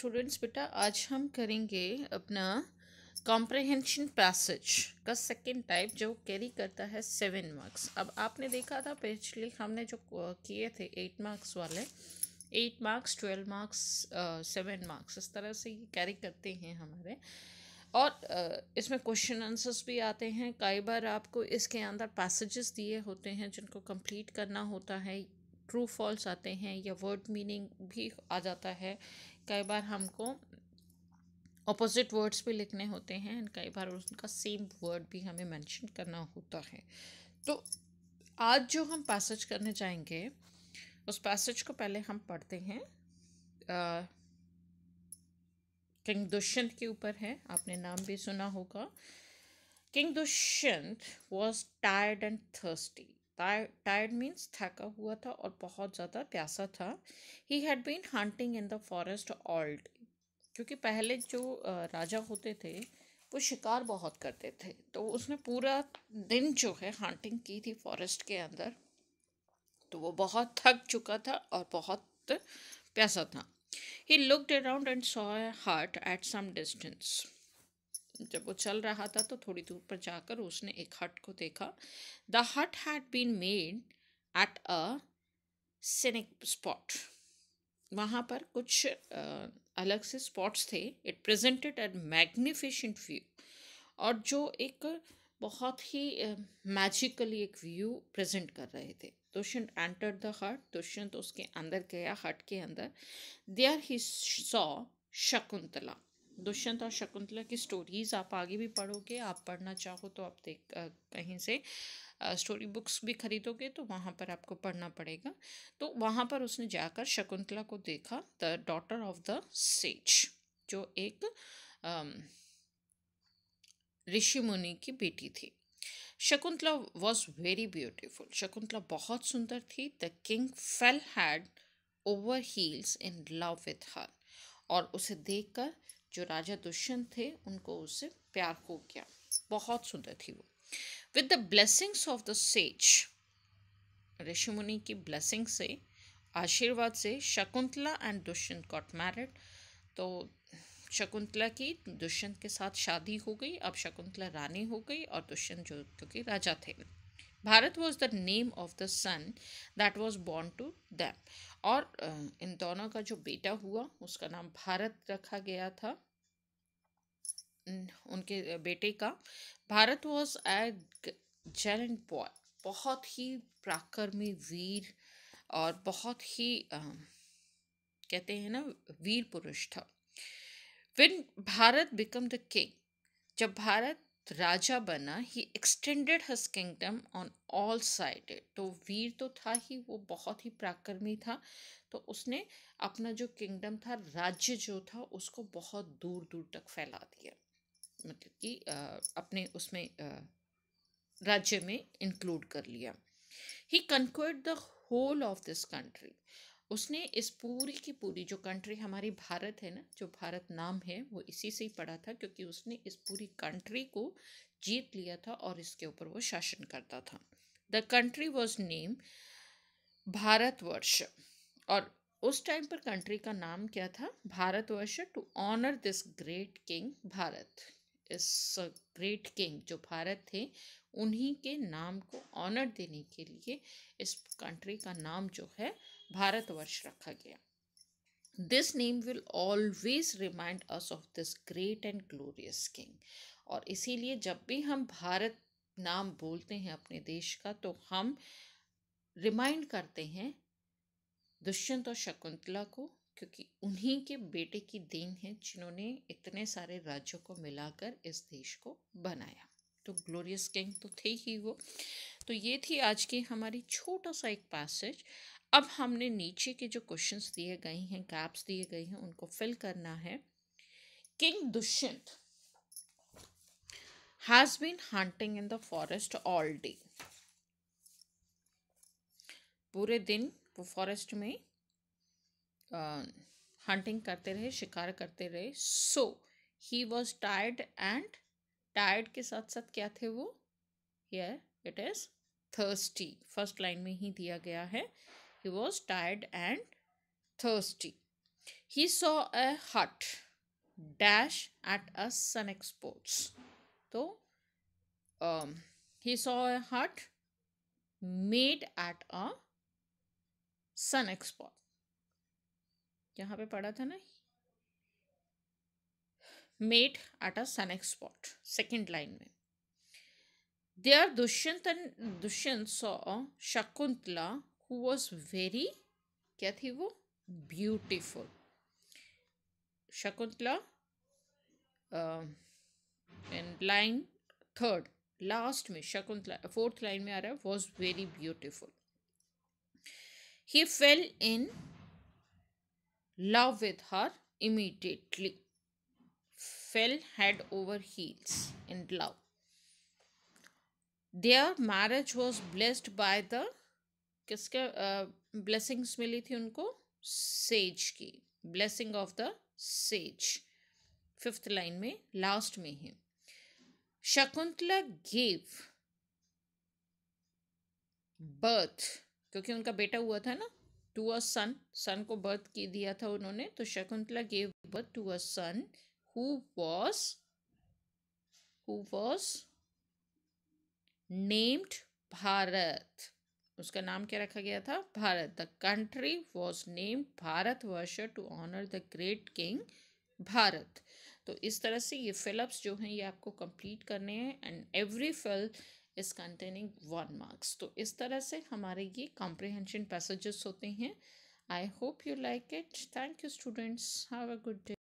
Students बेटा आज हम करेंगे अपना कॉम्प्रहेंशन पैसेज का सेकेंड टाइप जो कैरी करता है सेवन मार्क्स अब आपने देखा था पिछले हमने जो किए थे एट मार्क्स वाले eight marks twelve marks seven marks इस तरह से ये कैरी करते हैं हमारे और uh, इसमें क्वेश्चन आंसर्स भी आते हैं कई बार आपको इसके अंदर पैसेजेस दिए होते हैं जिनको कंप्लीट करना होता है ट्रू फॉल्स आते हैं या वर्ड मीनिंग भी आ जाता है कई बार हमको ऑपोजिट वर्ड्स भी लिखने होते हैं एंड कई बार उनका सेम वर्ड भी हमें मेंशन करना होता है तो आज जो हम पैसेज करने जाएंगे उस पैसेज को पहले हम पढ़ते हैं किंग दुष्यंत के ऊपर है आपने नाम भी सुना होगा king Dushyant was tired and thirsty tired means थका हुआ था और बहुत ज़्यादा प्यासा था he had been hunting in the forest ऑल्ट क्योंकि पहले जो राजा होते थे वो शिकार बहुत करते थे तो उसने पूरा दिन जो है हंटिंग की थी फॉरेस्ट के अंदर तो वो बहुत थक चुका था और बहुत प्यासा था he looked around and saw a hart at some distance जब वो चल रहा था तो थोड़ी दूर पर जाकर उसने एक हट को देखा the hut had been made at a scenic spot वहाँ पर कुछ अलग से स्पॉट्स थे it presented at magnificent view और जो एक बहुत ही मैजिकली एक व्यू प्रेजेंट कर रहे थे दुष्यंत एंटर द हट दुष्यंत उसके अंदर गया हट के अंदर there he saw Shakuntala Dushyant और शकुंतला की स्टोरीज़ आप आगे भी पढ़ोगे आप पढ़ना चाहो तो आप देख कहीं से स्टोरी बुक्स भी खरीदोगे तो वहाँ पर आपको पढ़ना पड़ेगा तो वहाँ पर उसने जाकर शकुंतला को देखा the daughter of the sage जो एक ऋषि मुनि की बेटी थी Shakuntala was very beautiful Shakuntala बहुत सुंदर थी the king fell head over heels in love with her और उसे देखकर जो राजा दुष्यंत थे उनको उससे प्यार हो गया बहुत सुंदर थी वो with the blessings of the sage ऋषि मुनि की ब्लेसिंग से आशीर्वाद से Shakuntala and Dushyant got married तो शकुंतला की दुष्यंत के साथ शादी हो गई अब शकुंतला रानी हो गई और दुष्यंत जो क्योंकि राजा थे Bharat was the name of the son that was born to them और इन दोनों का जो बेटा हुआ उसका नाम भारत रखा गया था उनके बेटे का Bharat was a gallant boy बहुत ही प्राकर्मी वीर और बहुत ही आ, कहते हैं ना वीर पुरुष था when Bharat became the king जब भारत राजा बना he extended his kingdom on all side तो वीर तो था ही वो बहुत ही पराक्रमी था तो उसने अपना जो किंगडम था राज्य जो था उसको बहुत दूर दूर तक फैला दिया मतलब कि अपने उसमें राज्य में इंक्लूड कर लिया he conquered the whole of this country उसने इस पूरी की पूरी जो कंट्री हमारी भारत है ना जो भारत नाम है वो इसी से ही पड़ा था क्योंकि उसने इस पूरी कंट्री को जीत लिया था और इसके ऊपर वो शासन करता था the country was name Bharatvarsh और उस टाइम पर कंट्री का नाम क्या था Bharatvarsh to honour this great king Bharat इस ग्रेट किंग जो भारत थे उन्हीं के नाम को ऑनर देने के लिए इस कंट्री का नाम जो है भारतवर्ष रखा गया this name will always remind us of this great and glorious king और इसीलिए जब भी हम भारत नाम बोलते हैं अपने देश का तो हम रिमाइंड करते हैं दुष्यंत और शकुंतला को क्योंकि उन्हीं के बेटे की देन है जिन्होंने इतने सारे राज्यों को मिलाकर इस देश को बनाया तो ग्लोरियस गैंग तो थे ही वो तो ये थी आज की हमारी छोटा सा एक पैसेज अब हमने नीचे के जो क्वेश्चंस दिए गए हैं गैप्स दिए गए हैं उनको फिल करना है king Dushyant has been hunting in the forest all day पूरे दिन वो फॉरेस्ट में हंटिंग करते रहे शिकार करते रहे so he was tired and tired के साथ साथ क्या थे वो here it is thirsty first line में ही दिया गया है he was tired and thirsty he saw a hut dash at a sun exports तो he saw a hut made at a sun export यहाँ पे पढ़ा था ना made at a sun export second line में they are Dushyant Dushyant so Shakuntala who was very क्या थी वो beautiful Shakuntala line third last में शकुंतला फोर्थ लाइन में आ रहा है was very beautiful he fell in love with her immediately fell head over heels in love. Their marriage was blessed by the किसके blessings मिली थी उनको सेज की blessing of the sage fifth line में लास्ट में है Shakuntala gave birth क्योंकि उनका बेटा हुआ था ना टू अ सन सन को बर्थ की दिया था उन्होंने तो Shakuntala gave birth to a son who was who was named bharat उसका नाम क्या रखा गया था Bharat the country was name Bharatvarsh to honour the great king Bharat तो इस तरह से ये फिलअप्स जो हैं ये आपको कंप्लीट करने हैं and every fill is containing one marks तो इस तरह से हमारे ये कॉम्प्रिहेंशन पैसेजेस होते हैं I hope you like it thank you students have a good day